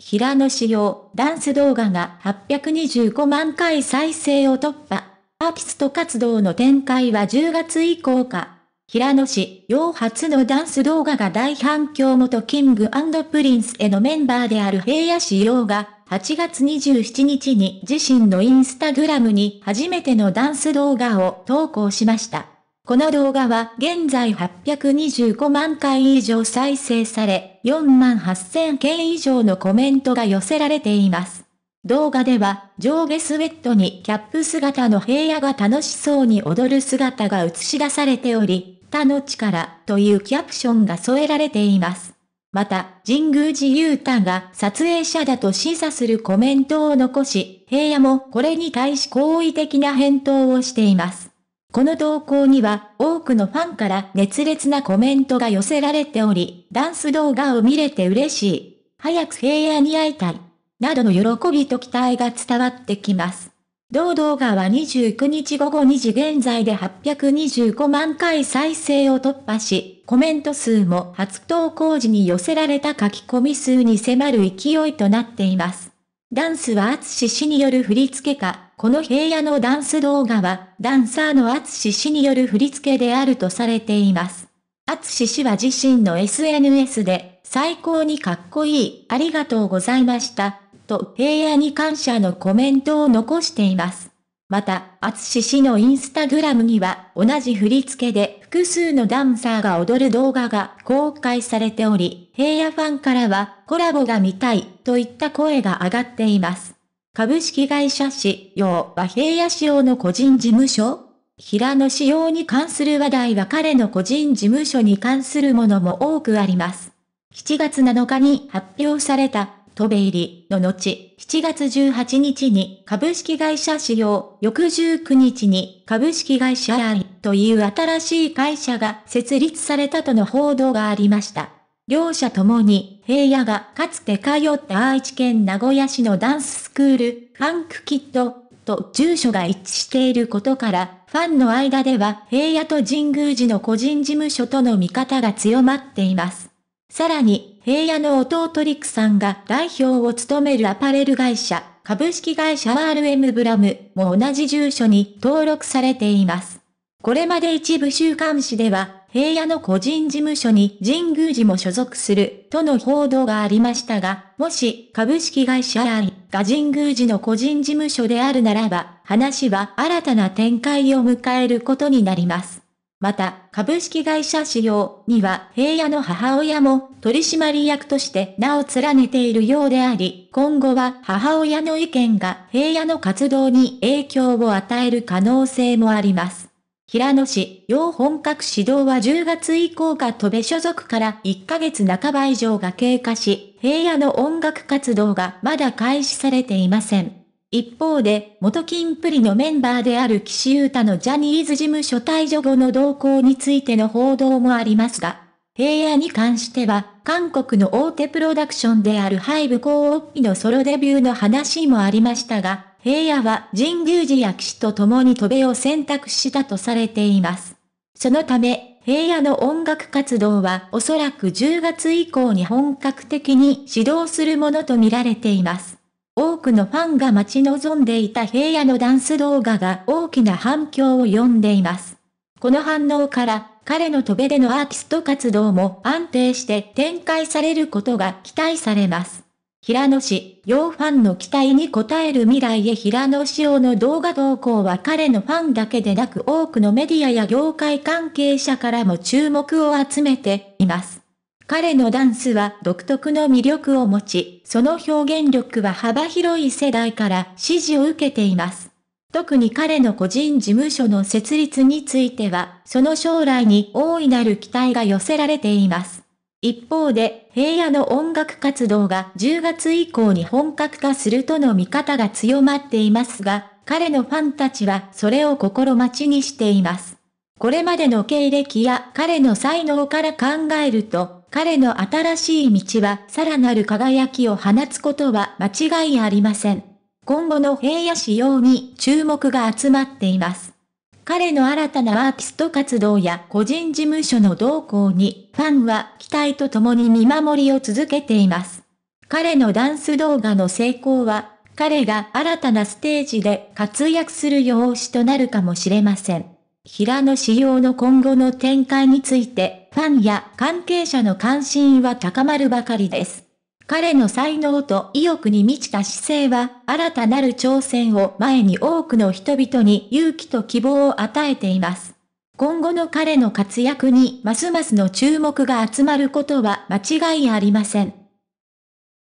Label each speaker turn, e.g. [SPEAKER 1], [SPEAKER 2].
[SPEAKER 1] 平野紫耀、ダンス動画が825万回再生を突破。アーティスト活動の展開は10月以降か。平野紫耀初のダンス動画が大反響元キングプリンスへのメンバーである平野紫耀が、8月27日に自身のインスタグラムに初めてのダンス動画を投稿しました。この動画は現在825万回以上再生され、4万8000件以上のコメントが寄せられています。動画では上下スウェットにキャップ姿の平野が楽しそうに踊る姿が映し出されており、他の力というキャプションが添えられています。また、神宮寺勇太が撮影者だと示唆するコメントを残し、平野もこれに対し好意的な返答をしています。この投稿には多くのファンから熱烈なコメントが寄せられており、ダンス動画を見れて嬉しい。早く平野に会いたい。などの喜びと期待が伝わってきます。同動画は29日午後2時現在で825万回再生を突破し、コメント数も初投稿時に寄せられた書き込み数に迫る勢いとなっています。ダンスは厚志氏による振り付けか、この平野のダンス動画は、ダンサーの厚志氏による振り付けであるとされています。厚志氏は自身の SNS で、最高にかっこいい、ありがとうございました、と平野に感謝のコメントを残しています。また、厚氏のインスタグラムには、同じ振り付けで複数のダンサーが踊る動画が公開されており、平野ファンからは、コラボが見たい、といった声が上がっています。株式会社氏、用は平野氏用の個人事務所平野氏用に関する話題は彼の個人事務所に関するものも多くあります。7月7日に発表された戸部入りの後、7月18日に株式会社使用、翌19日に株式会社 I という新しい会社が設立されたとの報道がありました。両者ともに、平野がかつて通った愛知県名古屋市のダンススクール、ファンクキッドと住所が一致していることから、ファンの間では平野と神宮寺の個人事務所との見方が強まっています。さらに、平野の弟陸さんが代表を務めるアパレル会社、株式会社 RM ブラムも同じ住所に登録されています。これまで一部週刊誌では、平野の個人事務所に神宮寺も所属するとの報道がありましたが、もし株式会社 I が神宮寺の個人事務所であるならば、話は新たな展開を迎えることになります。また、株式会社仕様には平野の母親も取締役として名を連ねているようであり、今後は母親の意見が平野の活動に影響を与える可能性もあります。平野市、要本格指導は10月以降が戸部所属から1ヶ月半ば以上が経過し、平野の音楽活動がまだ開始されていません。一方で、元金プリのメンバーである岸優太のジャニーズ事務所退場後の動向についての報道もありますが、平野に関しては、韓国の大手プロダクションであるハイブコーオのソロデビューの話もありましたが、平野は神宮寺や岸と共に渡米を選択したとされています。そのため、平野の音楽活動はおそらく10月以降に本格的に始動するものとみられています。多くのファンが待ち望んでいた平野のダンス動画が大きな反響を呼んでいます。この反応から、彼の飛べでのアーティスト活動も安定して展開されることが期待されます。平野氏、洋ファンの期待に応える未来へ平野仕様の動画投稿は彼のファンだけでなく多くのメディアや業界関係者からも注目を集めています。彼のダンスは独特の魅力を持ち、その表現力は幅広い世代から支持を受けています。特に彼の個人事務所の設立については、その将来に大いなる期待が寄せられています。一方で、平野の音楽活動が10月以降に本格化するとの見方が強まっていますが、彼のファンたちはそれを心待ちにしています。これまでの経歴や彼の才能から考えると、彼の新しい道はさらなる輝きを放つことは間違いありません。今後の平野仕様に注目が集まっています。彼の新たなアーティスト活動や個人事務所の動向に、ファンは期待とともに見守りを続けています。彼のダンス動画の成功は、彼が新たなステージで活躍する様子となるかもしれません。平野仕様の今後の展開について、ファンや関係者の関心は高まるばかりです。彼の才能と意欲に満ちた姿勢は、新たなる挑戦を前に多くの人々に勇気と希望を与えています。今後の彼の活躍にますますの注目が集まることは間違いありません。